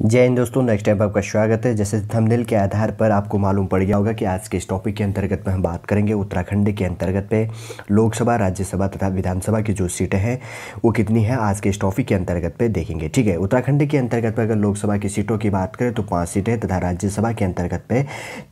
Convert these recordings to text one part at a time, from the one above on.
जय हिंद दोस्तों next time आपका स्वागत है जैसे थंबनेल के आधार पर आपको मालूम पड़ गया होगा कि आज के इस टॉपिक के अंतर्गत में हम बात करेंगे उत्तराखंड के अंतर्गत पे लोकसभा राज्यसभा तथा विधानसभा की जो सीटें हैं वो कितनी है आज के इस टॉपिक के अंतर्गत पे देखेंगे ठीक है उत्तराखंड के अंतर्गत पर अगर लोकसभा की सीटों की बात करें तो पाँच सीटें तथा राज्यसभा के अंतर्गत पे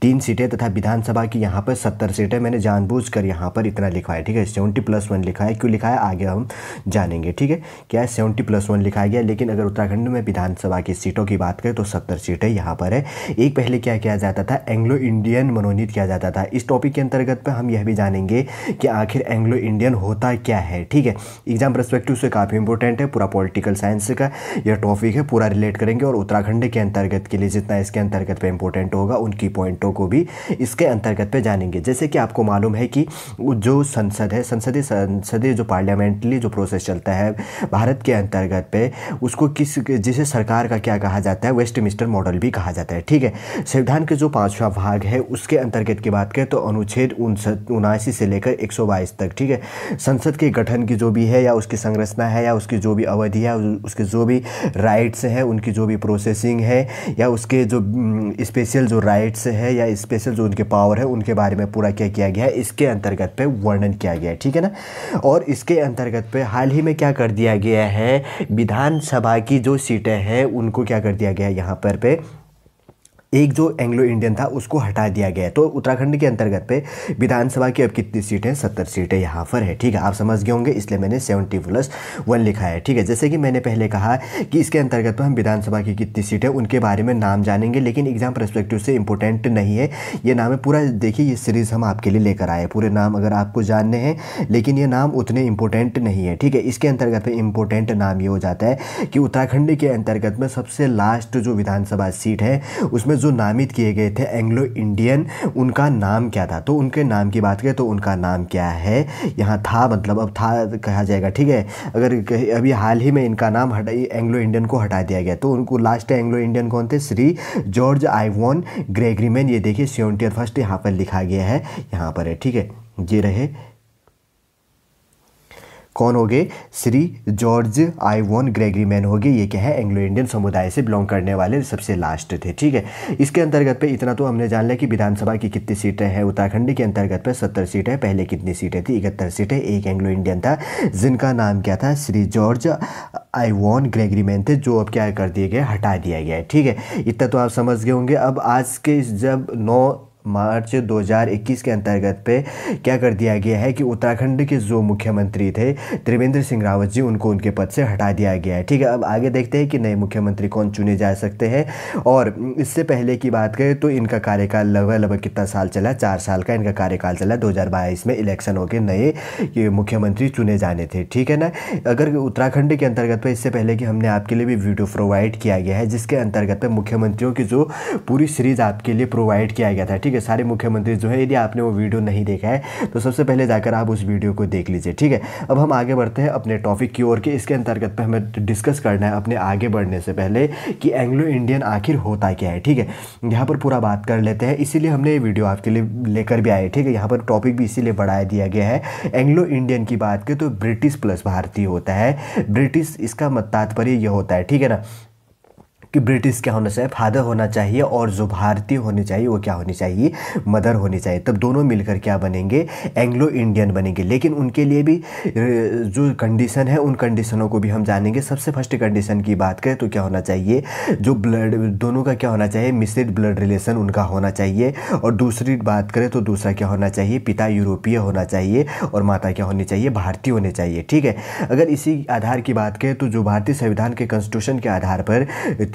तीन सीटें तथा विधानसभा की यहाँ पर सत्तर सीटें मैंने जानबूझ कर यहाँ पर इतना लिखा है ठीक है सेवेंटी प्लस वन लिखा है क्यों लिखा है आगे हम जानेंगे ठीक है क्या है सेवेंटी प्लस वन लिखा गया लेकिन अगर उत्तराखंड में विधानसभा की सीटों की बात करें तो सत्तर सीटें यहाँ पर है एक पहले क्या किया जाता था एंग्लो इंडियन मनोनीत किया जाता था इस टॉपिक के अंतर्गत पर हम यह भी जानेंगे कि आखिर एंग्लो इंडियन होता क्या है ठीक है एग्जाम परस्पेक्टिव से काफ़ी इंपॉर्टेंट है पूरा पॉलिटिकल साइंस का यह टॉपिक है पूरा रिलेट करेंगे और उत्तराखंड के अंतर्गत के लिए जितना इसके अंतर्गत पर इंपॉर्टेंट होगा उनकी पॉइंटों को भी इसके अंतर्गत पर जानेंगे जैसे कि आपको मालूम है कि जो संसद है संसदीय संसदीय जो पार्लियामेंटली जो प्रोसेस चलता है भारत के अंतर्गत पे उसको किस जिसे सरकार का क्या कहा कहा जाता है वेस्टमिस्टर मॉडल भी कहा जाता है ठीक है संविधान के जो पाँचवा भाग है उसके अंतर्गत की बात करें तो अनुच्छेद उनासी से लेकर एक तक ठीक है संसद के गठन की जो भी है या उसकी संरचना है या उसकी जो भी अवधि है उसके जो भी राइट्स हैं उनकी जो भी प्रोसेसिंग है या उसके जो स्पेशल जो राइट्स है या स्पेशल जो उनके पावर है उनके बारे में पूरा क्या किया गया है इसके अंतर्गत पे वर्णन किया गया है ठीक है ना और इसके अंतर्गत पे हाल ही में क्या कर दिया गया है विधानसभा की जो सीटें हैं उनको क्या कर कर दिया गया यहाँ पर पे एक जो एंग्लो इंडियन था उसको हटा दिया गया है तो उत्तराखंड के अंतर्गत पे विधानसभा की अब कितनी सीटें सत्तर सीटें यहाँ पर है ठीक है आप समझ गए होंगे इसलिए मैंने सेवेंटी प्लस वन लिखा है ठीक है जैसे कि मैंने पहले कहा कि इसके अंतर्गत पर हम विधानसभा की कितनी सीटें उनके बारे में नाम जानेंगे लेकिन एग्जाम परस्पेक्टिव से इंपॉर्टेंट नहीं है ये नाम है पूरा देखिए ये सीरीज़ हम आपके लिए लेकर आए पूरे नाम अगर आपको जानने हैं लेकिन ये नाम उतने इंपॉर्टेंट नहीं है ठीक है इसके अंतर्गत में इंपॉर्टेंट नाम ये हो जाता है कि उत्तराखंड के अंतर्गत में सबसे लास्ट जो विधानसभा सीट है उसमें जो नामित किए गए थे एंग्लो इंडियन उनका नाम क्या था तो उनके नाम की बात करें तो उनका नाम क्या है यहाँ था मतलब अब था कहा जाएगा ठीक है अगर अभी हाल ही में इनका नाम हटा एंग्लो इंडियन को हटा दिया गया तो उनको लास्ट एंग्लो इंडियन कौन थे श्री जॉर्ज आईवॉन ग्रेगरीमैन ये देखिए सेवेंटी फर्स्ट यहाँ पर लिखा गया है यहाँ पर है ठीक है ये रहे कौन हो गए श्री जॉर्ज आईवॉन मैन हो गए ये क्या है एंग्लो इंडियन समुदाय से बिलोंग करने वाले सबसे लास्ट थे ठीक है इसके अंतर्गत पे इतना तो हमने जान लिया कि विधानसभा की कितनी सीटें हैं उत्तराखंड के अंतर्गत पे सत्तर सीटें पहले कितनी सीटें थी इकहत्तर सीटें एक एंग्लो इंडियन था जिनका नाम क्या था श्री जॉर्ज आईवॉन मैन थे जो अब क्या कर दिए गए हटा दिया गया है ठीक है इतना तो आप समझ गए होंगे अब आज के जब नौ मार्च 2021 के अंतर्गत पे क्या कर दिया गया है कि उत्तराखंड के जो मुख्यमंत्री थे त्रिवेंद्र सिंह रावत जी उनको उनके पद से हटा दिया गया है ठीक है अब आगे देखते हैं कि नए मुख्यमंत्री कौन चुने जा सकते हैं और इससे पहले की बात करें तो इनका कार्यकाल लगभग लगभग कितना साल चला चार साल का इनका कार्यकाल चला दो में इलेक्शन होकर नए मुख्यमंत्री चुने जाने थे ठीक है ना अगर उत्तराखंड के अंतर्गत पर इससे पहले कि हमने आपके लिए भी वीडियो प्रोवाइड किया गया है जिसके अंतर्गत पर मुख्यमंत्रियों की जो पूरी सीरीज आपके लिए प्रोवाइड किया गया था ठीक ठीक है सारे मुख्यमंत्री जो है यदि आपने वो वीडियो नहीं देखा है तो सबसे पहले जाकर आप उस वीडियो को देख लीजिए ठीक है अब हम आगे बढ़ते हैं अपने टॉपिक की ओर के इसके अंतर्गत पर हमें डिस्कस करना है अपने आगे बढ़ने से पहले कि एंग्लो इंडियन आखिर होता क्या है ठीक है यहाँ पर पूरा बात कर लेते हैं इसीलिए हमने ये वीडियो आपके लिए लेकर भी आए ठीक है यहाँ पर टॉपिक भी इसीलिए बढ़ाया दिया गया है एंग्लो इंडियन की बात करें तो ब्रिटिश प्लस भारतीय होता है ब्रिटिश इसका तात्पर्य यह होता है ठीक है ना कि ब्रिटिश क्या होना चाहिए फादर होना चाहिए और जो भारतीय होनी चाहिए वो क्या होनी चाहिए मदर होनी चाहिए तब दोनों मिलकर क्या बनेंगे एंग्लो इंडियन बनेंगे लेकिन उनके लिए भी जो कंडीशन है उन कंडीशनों को भी हम जानेंगे सबसे फर्स्ट कंडीशन की बात करें तो क्या होना चाहिए जो ब्लड दोनों का क्या होना चाहिए मिश्रित ब्लड रिलेशन उनका होना चाहिए और दूसरी बात करें तो दूसरा क्या होना चाहिए पिता यूरोपीय होना चाहिए और माता क्या होनी चाहिए भारतीय होने चाहिए ठीक है अगर इसी आधार की बात करें तो जो भारतीय संविधान के कॉन्स्टिट्यूशन के आधार पर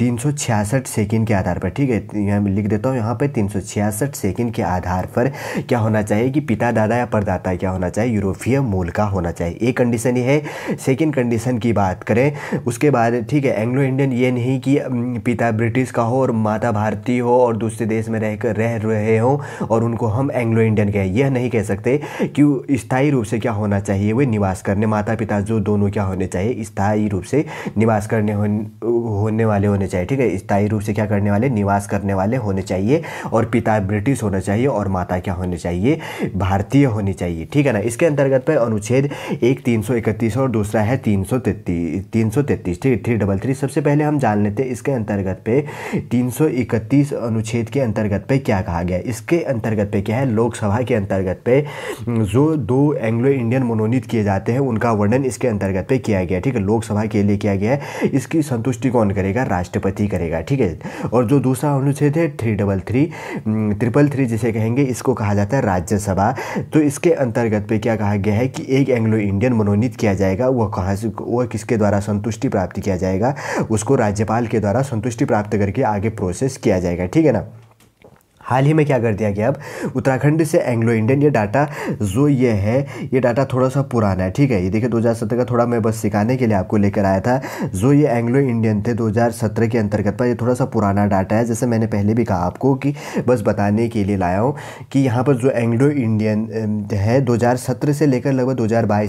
तीन सौ छियासठ सेकेंड के आधार पर ठीक है यहाँ मैं लिख देता हूँ यहाँ पर तीन सौ छियासठ सेकेंड के आधार पर क्या होना चाहिए कि पिता दादा या परदाता क्या होना चाहिए यूरोपीय मूल का होना चाहिए एक कंडीशन ये है सेकेंड कंडीशन की बात करें उसके बाद ठीक है एंग्लो इंडियन ये नहीं कि पिता ब्रिटिश का हो और माता भारतीय हो और दूसरे देश में रह कर रह रहे हों और उनको हम एंग्लो इंडियन कहें यह नहीं कह सकते कि स्थायी रूप से क्या होना चाहिए वे निवास करने माता पिता जो दोनों क्या होने चाहिए स्थायी रूप से निवास करने होने वाले होने चाहिए चाहिए ठीक है स्थायी रूप से क्या करने वाले निवास करने वाले होने चाहिए और पिता ब्रिटिश होना चाहिए और माता क्या होनी चाहिए भारतीय होनी चाहिए ठीक है ना इसके अंतर्गत पर अनुच्छेद एक तीन और दूसरा है तीन सौ ठीक है थ्री डबल थ्री सबसे पहले हम जान लेते हैं इसके अंतर्गत पे 331 अनुच्छेद के अंतर्गत पे क्या कहा गया इसके अंतर्गत पे क्या है लोकसभा के अंतर्गत पे जो दो एंग्लो इंडियन मनोनीत किए जाते हैं उनका वर्णन इसके अंतर्गत पे किया गया ठीक है लोकसभा के लिए किया गया है इसकी संतुष्टि कौन करेगा राष्ट्रपति पति करेगा ठीक है और जो दूसरा अनुच्छेद है three double three triple three जिसे कहेंगे इसको कहा जाता है राज्यसभा तो इसके अंतर्गत पे क्या कहा गया है कि एक एंग्लो इंडियन मनोनीत किया जाएगा वह कहाँ से वह किसके द्वारा संतुष्टि प्राप्त किया जाएगा उसको राज्यपाल के द्वारा संतुष्टि प्राप्त करके आगे प्रोसेस किया जाएगा ठीक है ना हाल ही में क्या कर दिया गया अब उत्तराखंड से एंग्लो इंडियन ये डाटा जो ये है ये डाटा थोड़ा सा पुराना है ठीक है ये देखिए 2017 का थोड़ा मैं बस सिखाने के लिए आपको लेकर आया था जो ये एंग्लो इंडियन थे 2017 के अंतर्गत पर ये थोड़ा सा पुराना डाटा है जैसे मैंने पहले भी कहा आपको कि बस बताने के लिए लाया हूँ कि यहाँ पर जो एंग्लो इंडियन है दो से लेकर लगभग दो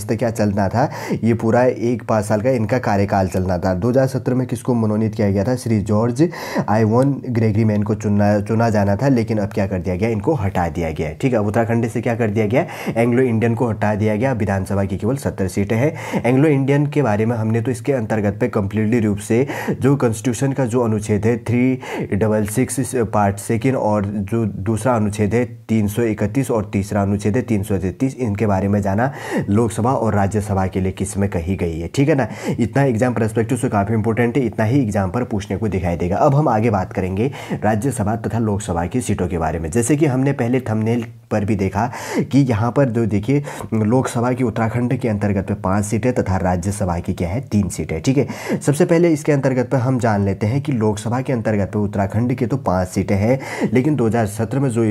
तक क्या चलना था ये पूरा एक पाँच साल का इनका कार्यकाल चलना था दो में किसको मनोनीत किया गया था श्री जॉर्ज ग्रेगरी मैन को चुनना चुना जाना था लेकिन लेकिन अब क्या कर दिया गया इनको हटा दिया गया ठीक है उत्तराखंड से क्या कर दिया गया एंग्लो इंडियन को हटा दिया गया विधानसभा की केवल सत्तर सीटें हैं एंग्लो इंडियन के बारे में हमने तो इसके अंतर्गत पे कंप्लीटली रूप से जो कॉन्स्टिट्यूशन का जो अनुच्छेद है three double six part second और जो दूसरा अनुच्छेद है तीन सौ इकतीस और तीसरा अनुच्छेद है तीन सौ तैतीस इनके बारे में जाना लोकसभा और राज्यसभा के लिए किस में कही गई है ठीक है ना इतना एग्जाम परस्पेक्टिव से काफ़ी इंपॉर्टेंट है इतना ही एग्जाम पर पूछने को दिखाई देगा अब हम आगे बात करेंगे राज्यसभा तथा लोकसभा की सीट सीटों के बारे में जैसे कि हमने पहले थंबनेल पर भी देखा कि यहाँ पर जो देखिए लोकसभा की उत्तराखंड के अंतर्गत पर पाँच सीटें तथा राज्यसभा की क्या है तीन सीटें ठीक है सबसे पहले इसके अंतर्गत पर हम जान लेते हैं कि लोकसभा के अंतर्गत पर उत्तराखंड के तो पाँच सीटें हैं लेकिन दो में जो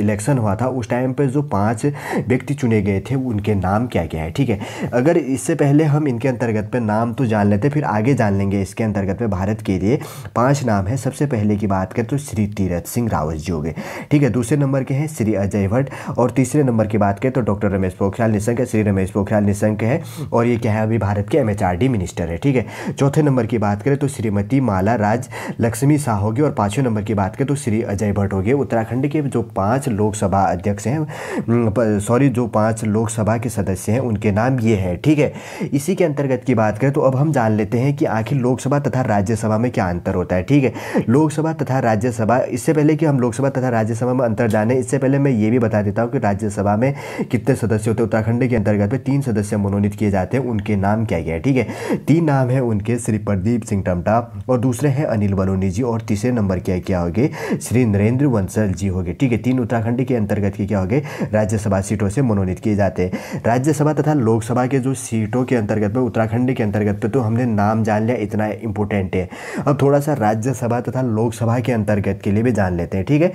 इलेक्शन हुआ था उस टाइम पर जो पाँच व्यक्ति चुने गए थे उनके नाम क्या क्या है ठीक है अगर इससे पहले हम इनके अंतर्गत पर नाम तो जान लेते फिर आगे जान लेंगे इसके अंतर्गत पर भारत के लिए पाँच नाम है सबसे पहले की बात करें तो श्री तीरथ सिंह रावत जो होंगे ठीक है दूसरे नंबर के हैं श्री अजय भट्ट और तीसरे नंबर की बात करें तो डॉक्टर रमेश पोखरियाल निशंक है श्री रमेश पोखरियाल निशंक है और ये क्या है अभी भारत के एम मिनिस्टर है ठीक है चौथे नंबर की बात करें तो श्रीमती माला राज लक्ष्मी शाह होगी और पाँचवें नंबर की बात करें तो श्री अजय भट्ट होगी उत्तराखंड के जो पाँच लोकसभा अध्यक्ष हैं सॉरी जो पाँच लोकसभा के सदस्य हैं उनके नाम ये है ठीक है इसी के अंतर्गत की बात करें तो अब हम जान लेते हैं कि आखिर लोकसभा तथा राज्यसभा में क्या अंतर होता है ठीक है लोकसभा तथा राज्यसभा इससे पहले कि हम लोकसभा लोकसभा तथा राज्यसभा में अंतर जाने इससे पहले मैं ये भी बता देता हूँ कि राज्यसभा में कितने सदस्य होते हैं उत्तराखंड के अंतर्गत में तीन सदस्य मनोनीत किए जाते हैं उनके नाम क्या क्या है ठीक है तीन नाम है उनके श्री प्रदीप सिंह टमटा और दूसरे हैं अनिल बलोनी जी और तीसरे नंबर क्या क्या हो गए श्री नरेंद्र वंसल जी हो गए ठीक है तीन उत्तराखंड के अंतर्गत के क्या हो गए राज्यसभा सीटों से मनोनीत किए जाते हैं राज्यसभा तथा लोकसभा के जो सीटों के अंतर्गत में उत्तराखंड के अंतर्गत पे तो हमने नाम जान लिया इतना इंपॉर्टेंट है अब थोड़ा सा राज्यसभा तथा लोकसभा के अंतर्गत के लिए भी जान लेते हैं ठीक है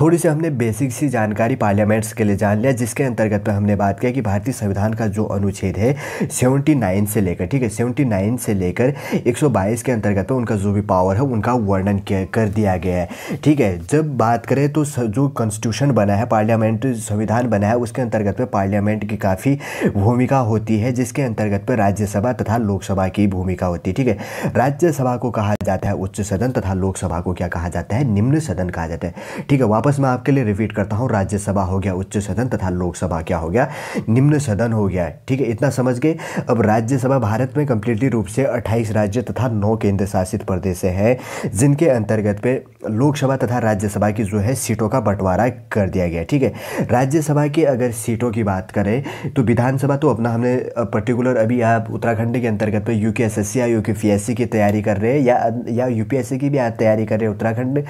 थोड़ी सी हमने बेसिक सी जानकारी पार्लियामेंट्स के लिए जान लिया जिसके अंतर्गत पर हमने बात किया कि भारतीय संविधान का जो अनुच्छेद है सेवेंटी नाइन से लेकर ठीक है नाइन से लेकर एक सौ बाईस के अंतर्गत पर उनका जो भी पावर है उनका वर्णन कर दिया गया है ठीक है जब बात करें तो जो कॉन्स्टिट्यूशन बना है पार्लियामेंट संविधान बना है उसके अंतर्गत पर पार्लियामेंट की काफ़ी भूमिका होती है जिसके अंतर्गत पर राज्यसभा तथा लोकसभा की भूमिका होती है ठीक है राज्यसभा को कहा जाता है उच्च सदन तथा लोकसभा को क्या कहा जाता है निम्न सदन कहा जाता है ठीक है वापस मैं आपके लिए रिपीट करता हूँ राज्यसभा हो गया उच्च सदन तथा लोकसभा क्या हो गया निम्न सदन हो गया ठीक है इतना समझ गए अब राज्यसभा भारत में कंप्लीटली रूप से 28 राज्य तथा नौ केंद्र शासित प्रदेश हैं जिनके अंतर्गत पे लोकसभा तथा राज्यसभा की जो है सीटों का बंटवारा कर दिया गया ठीक है राज्यसभा की अगर सीटों की बात करें तो विधानसभा तो अपना हमने पर्टिकुलर अभी आप उत्तराखंड के अंतर्गत पर यू के एस एस सी या यू की तैयारी कर रहे हैं या या यू की भी आप तैयारी कर रहे हैं उत्तराखंड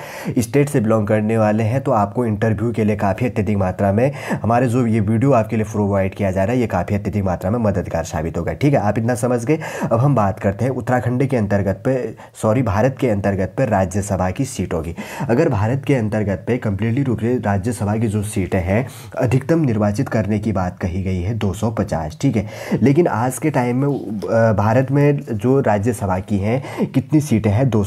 स्टेट से बिलोंग करने वाले हैं तो आपको इंटरव्यू के लिए काफ़ी अत्यधिक मात्रा में हमारे जो ये वीडियो आपके लिए प्रोवाइड किया जा रहा है ये काफ़ी अत्यधिक मात्रा में मददगार साबित होगा ठीक है आप इतना समझ गए अब हम बात करते हैं उत्तराखंड के अंतर्गत पर सॉरी भारत के अंतर्गत पर राज्यसभा की सीट होगी अगर भारत के अंतर्गत पर कंप्लीटली रूप से राज्यसभा की जो सीटें हैं अधिकतम निर्वाचित करने की बात कही गई है दो ठीक है लेकिन आज के टाइम में भारत में जो राज्यसभा की हैं कितनी सीटें हैं दो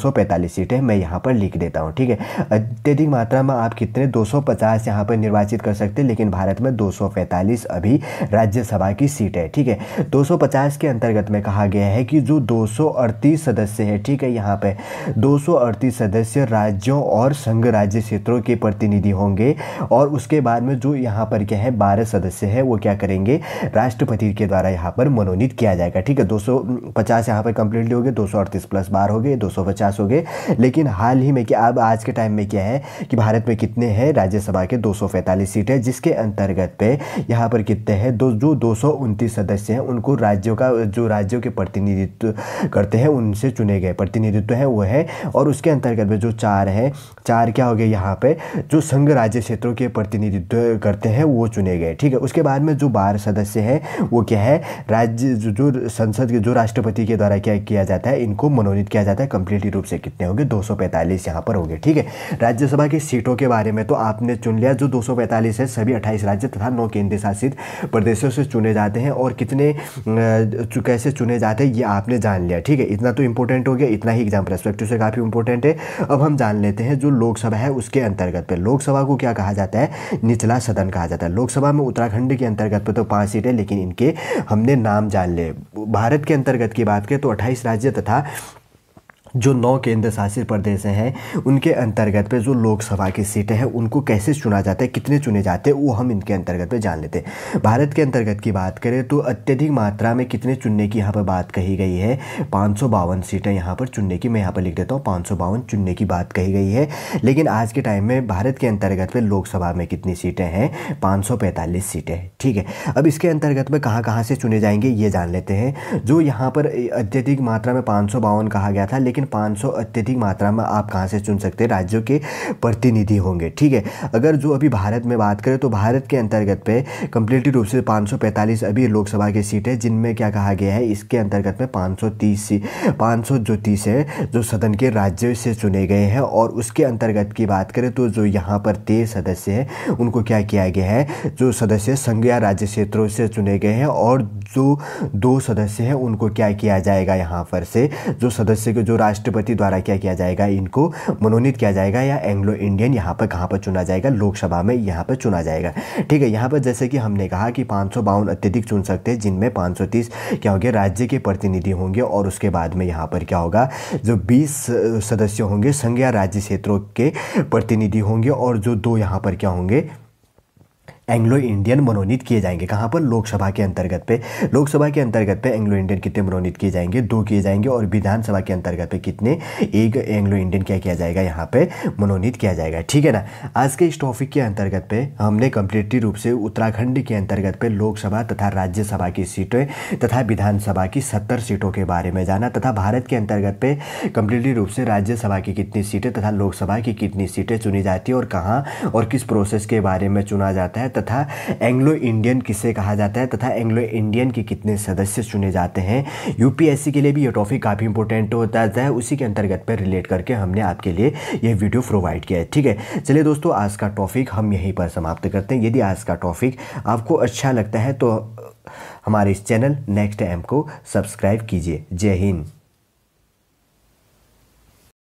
सीटें मैं यहाँ पर लिख देता हूँ ठीक है अत्यधिक मात्रा में आप कितने 250 यहाँ पर निर्वाचित कर सकते हैं लेकिन भारत में 245 अभी राज्यसभा की सीट है ठीक है 250 के अंतर्गत में कहा गया है कि जो 238 सदस्य है ठीक है यहाँ पे 238 सदस्य राज्यों और संघ राज्य क्षेत्रों के प्रतिनिधि होंगे और उसके बाद में जो यहाँ पर क्या है बारह सदस्य है वो क्या करेंगे राष्ट्रपति के द्वारा यहाँ पर मनोनीत किया जाएगा ठीक है दो सौ पचास यहाँ पर कंप्लीटली हो गए दो सौ अड़तीस प्लस बार हो गए दो सौ पचास हो गए लेकिन हाल ही में क्या अब आज के टाइम में क्या है कि भारत में कितने कितने हैं राज्यसभा के 245 सीटें जिसके अंतर्गत पे यहाँ पर कितने हैं दो जो दो सदस्य हैं उनको राज्यों का जो राज्यों के प्रतिनिधित्व करते हैं उनसे चुने गए प्रतिनिधित्व हैं वो है और उसके अंतर्गत में जो चार हैं चार क्या हो गए यहाँ पर जो संघ राज्य क्षेत्रों के प्रतिनिधित्व करते हैं वो चुने गए ठीक है उसके बाद में जो बारह सदस्य हैं वो क्या है राज्य जो संसद के जो राष्ट्रपति के द्वारा क्या किया जाता है इनको मनोनीत किया जाता है कंप्लीटली रूप से कितने होंगे 245 यहाँ पर होंगे ठीक है राज्यसभा की सीटों के बारे बारे में तो आपने चुन लिया जो दो है सभी अट्ठाईस राज्य तथा नौ केंद्र शासित प्रदेशों से चुने जाते हैं और कितने कैसे चुने जाते हैं ये आपने जान लिया ठीक है इतना तो इंपॉर्टेंट हो गया इतना ही एग्जाम परस्पेक्टिव से काफ़ी इंपॉर्टेंट है अब हम जान लेते हैं जो लोकसभा है उसके अंतर्गत पर लोकसभा को क्या कहा जाता है निचला सदन कहा जाता है लोकसभा में उत्तराखंड के अंतर्गत पर तो पाँच सीटें लेकिन इनके हमने नाम जान लिए भारत के अंतर्गत की बात करें तो अट्ठाईस राज्य तथा जो नौ केंद्र शासित प्रदेश हैं उनके अंतर्गत पे जो लोकसभा की सीटें हैं उनको कैसे चुना जाता है कितने चुने जाते हैं वो हम इनके अंतर्गत पे जान लेते हैं भारत के अंतर्गत की बात करें तो अत्यधिक मात्रा में कितने चुनने की यहाँ पर बात कही गई है पाँच सीटें यहाँ पर चुनने की मैं यहाँ पर लिख देता हूँ पाँच चुनने की बात कही गई है लेकिन आज के टाइम में भारत के अंतर्गत पर लोकसभा में कितनी सीटें हैं पाँच सीटें हैं ठीक है अब इसके अंतर्गत में कहाँ कहाँ से चुने जाएंगे ये जान लेते हैं जो यहाँ पर अत्यधिक मात्रा में पाँच कहा गया था लेकिन 500 अत्यधिक मात्रा में आप कहाँ से चुन सकते हैं राज्यों के प्रतिनिधि होंगे ठीक है अगर जो अभी भारत में बात करें तो भारत के अंतर्गत पे कंप्लीटली रूप से 545 अभी लोकसभा की सीट है जिनमें क्या कहा गया है इसके अंतर्गत में 530 सी जो तीस है जो सदन के राज्य से चुने गए हैं और उसके अंतर्गत की बात करें तो जो यहाँ पर तेईस सदस्य हैं उनको क्या किया गया है जो सदस्य संघ या राज्य क्षेत्रों से चुने गए हैं और जो दो सदस्य हैं उनको क्या किया जाएगा यहाँ पर से जो सदस्य के जो राज्य राष्ट्रपति द्वारा क्या किया जाएगा इनको मनोनीत किया जाएगा या एंग्लो इंडियन यहाँ पर कहाँ पर चुना जाएगा लोकसभा में यहाँ पर चुना जाएगा ठीक है यहाँ पर जैसे कि हमने कहा कि पाँच अत्यधिक चुन सकते हैं जिनमें पाँच क्या होंगे राज्य के प्रतिनिधि होंगे और उसके बाद में यहाँ पर क्या होगा जो बीस सदस्य होंगे संघ या राज्य क्षेत्रों के प्रतिनिधि होंगे और जो दो यहाँ पर क्या होंगे एंग्लो इंडियन मनोनीत किए जाएंगे कहाँ पर लोकसभा के अंतर्गत पे लोकसभा के अंतर्गत पे एंग्लो इंडियन कितने मनोनीत किए जाएंगे दो किए जाएंगे और विधानसभा के अंतर्गत पे कितने एक एंग्लो इंडियन क्या किया जाएगा यहाँ पे मनोनीत किया जाएगा ठीक है ना आज के इस टॉपिक के अंतर्गत पे हमने कंप्लीटली रूप से उत्तराखंड के अंतर्गत पे लोकसभा तथा राज्यसभा की सीटें तथा विधानसभा की सत्तर सीटों के बारे में जाना तथा भारत के अंतर्गत पे कंप्लीटली रूप से राज्यसभा की कितनी सीटें तथा लोकसभा की कितनी सीटें चुनी जाती है और कहाँ और किस प्रोसेस के बारे में चुना जाता है तथा एंग्लो इंडियन किसे कहा जाता है तथा एंग्लो इंडियन के कितने सदस्य चुने जाते हैं यूपीएससी के लिए भी ये टॉपिक काफ़ी इंपॉर्टेंट होता है उसी के अंतर्गत पर रिलेट करके हमने आपके लिए यह वीडियो प्रोवाइड किया है ठीक है चलिए दोस्तों आज का टॉपिक हम यहीं पर समाप्त करते हैं यदि आज का टॉपिक आपको अच्छा लगता है तो हमारे इस चैनल नेक्स्ट एम को सब्सक्राइब कीजिए जय हिंद